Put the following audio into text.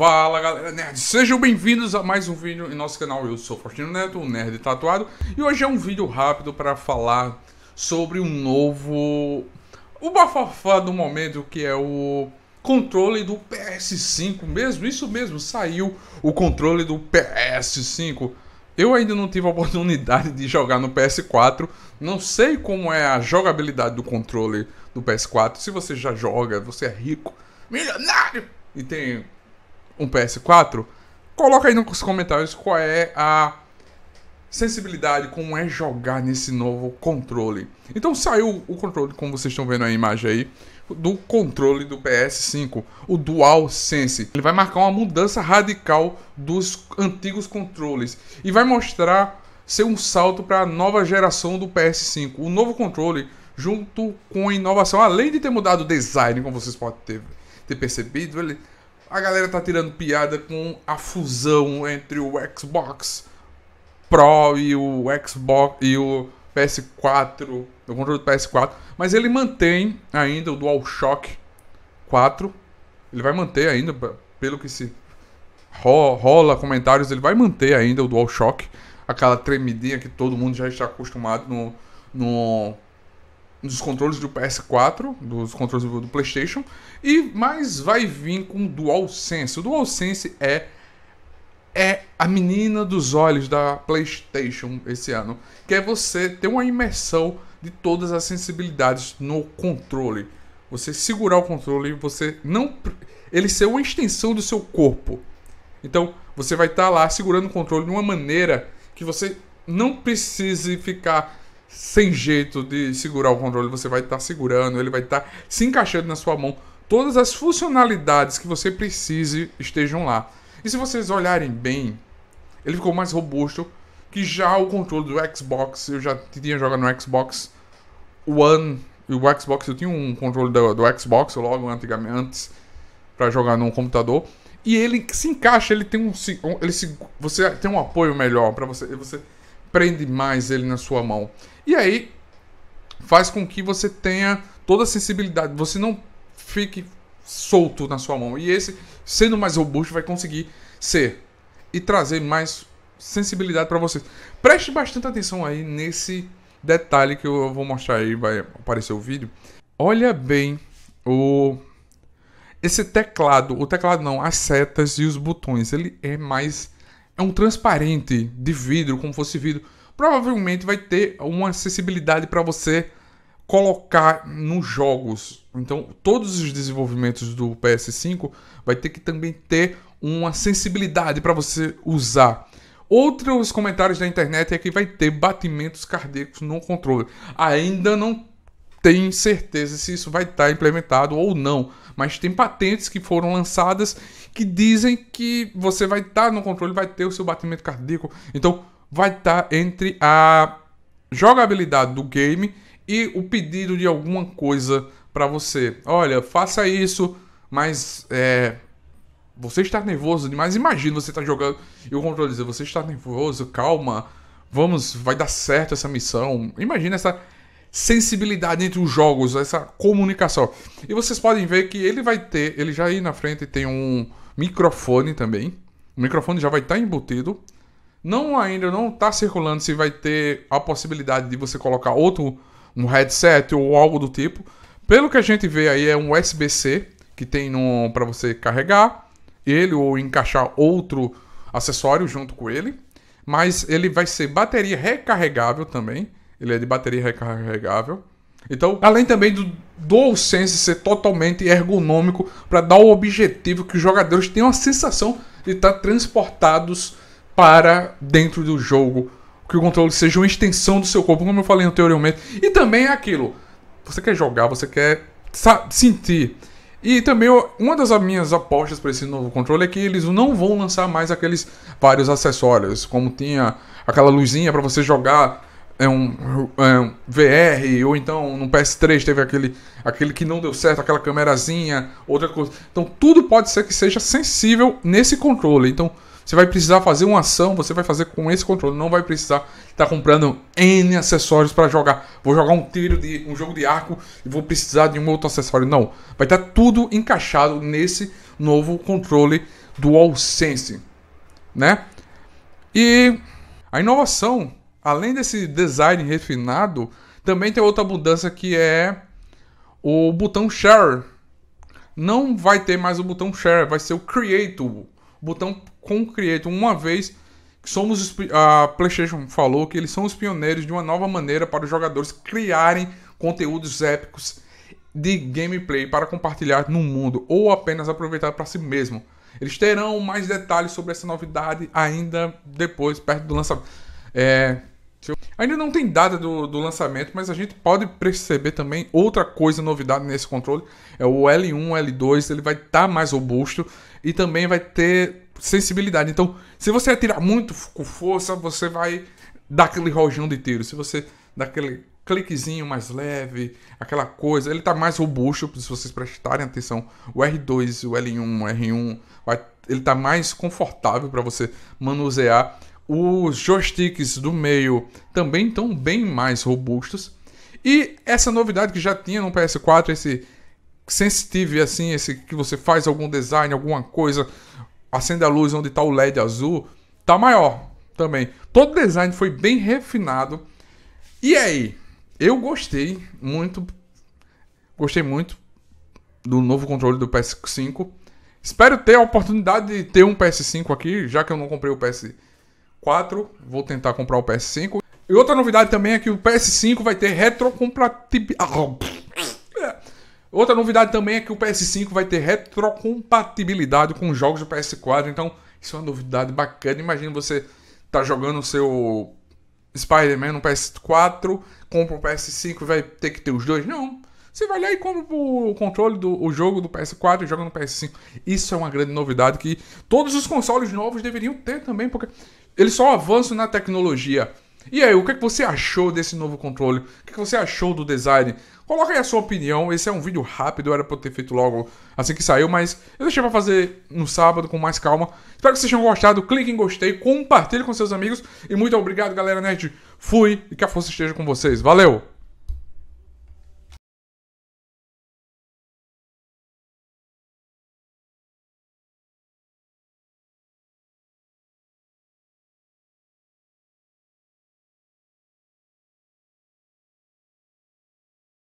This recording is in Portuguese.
Fala galera nerd, sejam bem-vindos a mais um vídeo em nosso canal. Eu sou Fortino Neto, o nerd tatuado, e hoje é um vídeo rápido para falar sobre um novo. o bafafá do momento que é o controle do PS5 mesmo. Isso mesmo, saiu o controle do PS5. Eu ainda não tive a oportunidade de jogar no PS4. Não sei como é a jogabilidade do controle do PS4. Se você já joga, você é rico, milionário e tem um PS4, coloca aí nos comentários qual é a sensibilidade, como é jogar nesse novo controle. Então saiu o controle, como vocês estão vendo a imagem aí, do controle do PS5, o Dual Sense. Ele vai marcar uma mudança radical dos antigos controles e vai mostrar ser um salto para a nova geração do PS5. O novo controle, junto com a inovação, além de ter mudado o design, como vocês podem ter, ter percebido, ele a galera tá tirando piada com a fusão entre o Xbox Pro e o Xbox e o PS4, o controle do PS4, mas ele mantém ainda o DualShock 4. Ele vai manter ainda, pelo que se rola comentários, ele vai manter ainda o DualShock, aquela tremidinha que todo mundo já está acostumado no, no dos controles do PS4, dos controles do PlayStation, e mais vai vir com o DualSense. O DualSense é é a menina dos olhos da PlayStation esse ano, que é você ter uma imersão de todas as sensibilidades no controle. Você segurar o controle, você não ele ser uma extensão do seu corpo. Então, você vai estar tá lá segurando o controle de uma maneira que você não precise ficar sem jeito de segurar o controle, você vai estar tá segurando, ele vai estar tá se encaixando na sua mão. Todas as funcionalidades que você precise estejam lá. E se vocês olharem bem, ele ficou mais robusto que já o controle do Xbox, eu já tinha jogado no Xbox One e o Xbox, eu tinha um controle do, do Xbox logo antigamente antes para jogar num computador e ele se encaixa, ele tem um, ele se, você tem um apoio melhor para você, você prende mais ele na sua mão. E aí faz com que você tenha toda a sensibilidade, você não fique solto na sua mão. E esse, sendo mais robusto, vai conseguir ser e trazer mais sensibilidade para você Preste bastante atenção aí nesse detalhe que eu vou mostrar aí, vai aparecer o vídeo. Olha bem o esse teclado, o teclado não, as setas e os botões, ele é mais é um transparente de vidro, como fosse vidro. Provavelmente vai ter uma acessibilidade para você colocar nos jogos. Então, todos os desenvolvimentos do PS5 vai ter que também ter uma sensibilidade para você usar. Outros comentários da internet é que vai ter batimentos cardíacos no controle. Ainda não tem certeza se isso vai estar tá implementado ou não, mas tem patentes que foram lançadas que dizem que você vai estar tá no controle, vai ter o seu batimento cardíaco. Então, vai estar tá entre a jogabilidade do game e o pedido de alguma coisa para você. Olha, faça isso, mas é, você está nervoso demais. Imagina você está jogando e o controle dizer: você está nervoso, calma, vamos, vai dar certo essa missão. Imagina essa sensibilidade entre os jogos, essa comunicação. E vocês podem ver que ele vai ter, ele já aí na frente tem um microfone também. O microfone já vai estar tá embutido. Não ainda não está circulando se vai ter a possibilidade de você colocar outro um headset ou algo do tipo. Pelo que a gente vê aí é um USB-C que tem um, para você carregar ele ou encaixar outro acessório junto com ele. Mas ele vai ser bateria recarregável também. Ele é de bateria recarregável. Então, além também do DualSense ser totalmente ergonômico para dar o objetivo que os jogadores tenham a sensação de estar tá transportados para dentro do jogo, que o controle seja uma extensão do seu corpo, como eu falei anteriormente. E também é aquilo. Você quer jogar, você quer sentir. E também uma das minhas apostas para esse novo controle é que eles não vão lançar mais aqueles vários acessórios, como tinha aquela luzinha para você jogar é um, é um, VR, ou então no PS3 teve aquele, aquele que não deu certo, aquela câmerazinha, outra coisa. Então tudo pode ser que seja sensível nesse controle. Então você vai precisar fazer uma ação, você vai fazer com esse controle, não vai precisar estar tá comprando N acessórios para jogar. Vou jogar um tiro de um jogo de arco e vou precisar de um outro acessório. Não, vai estar tá tudo encaixado nesse novo controle DualSense, né? E a inovação além desse design refinado, também tem outra mudança que é o botão Share. Não vai ter mais o botão Share, vai ser o Create, o botão com Create. Uma vez que somos a PlayStation falou que eles são os pioneiros de uma nova maneira para os jogadores criarem conteúdos épicos de gameplay para compartilhar no mundo ou apenas aproveitar para si mesmo. Eles terão mais detalhes sobre essa novidade ainda depois, perto do lançamento. É, Ainda não tem data do, do lançamento, mas a gente pode perceber também outra coisa, novidade nesse controle, é o L1, L2, ele vai estar tá mais robusto e também vai ter sensibilidade. Então, se você atirar muito com força, você vai dar aquele rojão de tiro. Se você dá aquele cliquezinho mais leve, aquela coisa, ele está mais robusto, se vocês prestarem atenção, o R2, o L1, o R1, vai, ele está mais confortável para você manusear. Os joysticks do meio também estão bem mais robustos. E essa novidade que já tinha no PS4, esse sensitive assim, esse que você faz algum design, alguma coisa, acende a luz onde está o LED azul, tá maior também. Todo o design foi bem refinado. E aí, eu gostei muito, gostei muito do novo controle do PS5. Espero ter a oportunidade de ter um PS5 aqui, já que eu não comprei o PS5 4. Vou tentar comprar o PS5. E outra novidade também é que o PS5 vai ter retrocompatibilidade. É. Outra novidade também é que o PS5 vai ter retrocompatibilidade com jogos do PS4. Então, isso é uma novidade bacana. Imagina você tá jogando o seu Spider-Man no PS4, compra o PS5 e vai ter que ter os dois. Não. Você vai lá e compra o controle do o jogo do PS4 e joga no PS5. Isso é uma grande novidade que todos os consoles novos deveriam ter também, porque eles só avançam na tecnologia. E aí, o que, é que você achou desse novo controle? O que, é que você achou do design? Coloca aí a sua opinião. Esse é um vídeo rápido, era pra eu ter feito logo assim que saiu, mas eu deixei pra fazer no sábado com mais calma. Espero que vocês tenham gostado. Clique em gostei, compartilhe com seus amigos. E muito obrigado, galera nerd. Fui e que a força esteja com vocês. Valeu!